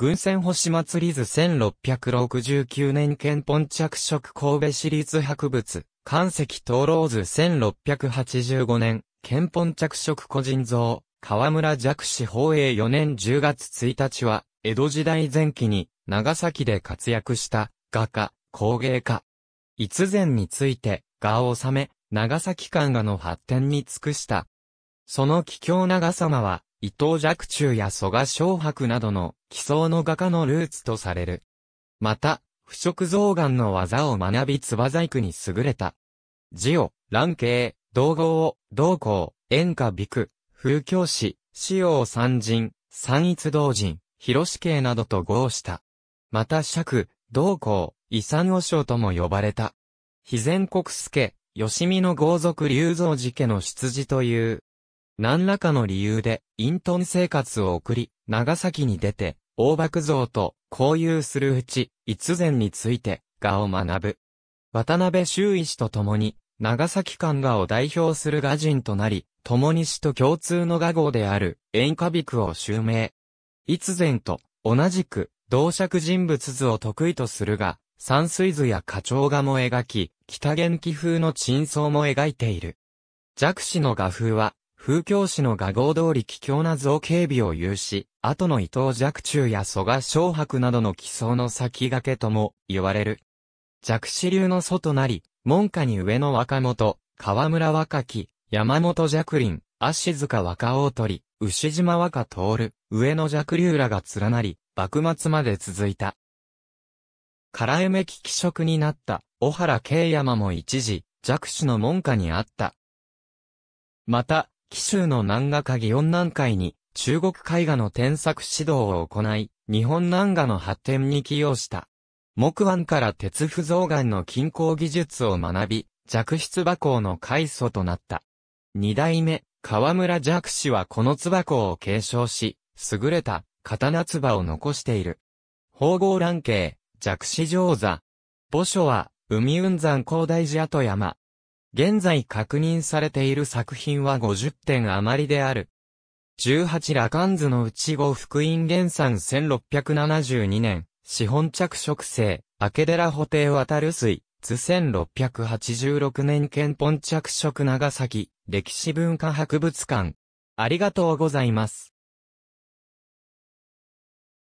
軍船星祭り図1669年憲本着色神戸市立博物、関石灯籠図1685年、憲本着色個人像、河村弱視法営4年10月1日は、江戸時代前期に、長崎で活躍した、画家、工芸家。逸前について、画を収め、長崎館画の発展に尽くした。その貴境長様は、伊藤若冲や蘇我昌白などの奇想の画家のルーツとされる。また、腐食象眼の技を学びつば細工に優れた。字を、乱形、道合を、道行、演歌美句、風教師、使用三人、三一同人、広志刑などと合した。また釈、道行、遺産和尚とも呼ばれた。肥前国助、吉見の豪族龍造寺家の出自という、何らかの理由で、隠遁生活を送り、長崎に出て、大爆像と交友するうち、逸前について、画を学ぶ。渡辺周医師と共に、長崎館画を代表する画人となり、共に死と共通の画号である、演歌菊を襲名。逸前と、同じく、同尺人物図を得意とするが、山水図や花鳥画も描き、北元気風の珍相も描いている。弱視の画風は、風教師の画号通り奇境な造形美を有し、後の伊藤若冲や蘇我昌白などの奇想の先駆けとも言われる。若子流の祖となり、門下に上野若元、河村若木、山本若林、足塚若大鳥、牛島若徹、上野若流らが連なり、幕末まで続いた。唐梅き気色になった小原慶山も一時、弱子の門下にあった。また、紀州の南画家祇園南海に、中国絵画の添削指導を行い、日本南画の発展に寄与した。木腕から鉄不造岩の均衡技術を学び、弱質馬鋼の開祖となった。二代目、河村弱氏はこの唾鋼を継承し、優れた刀唾を残している。宝合乱慶、弱氏上座。墓所は、海雲山高大寺跡山、現在確認されている作品は50点余りである。18ラカンズのうち福音原産1672年、資本着色生、明寺補定渡る水、図1686年憲本着色長崎、歴史文化博物館。ありがとうございます。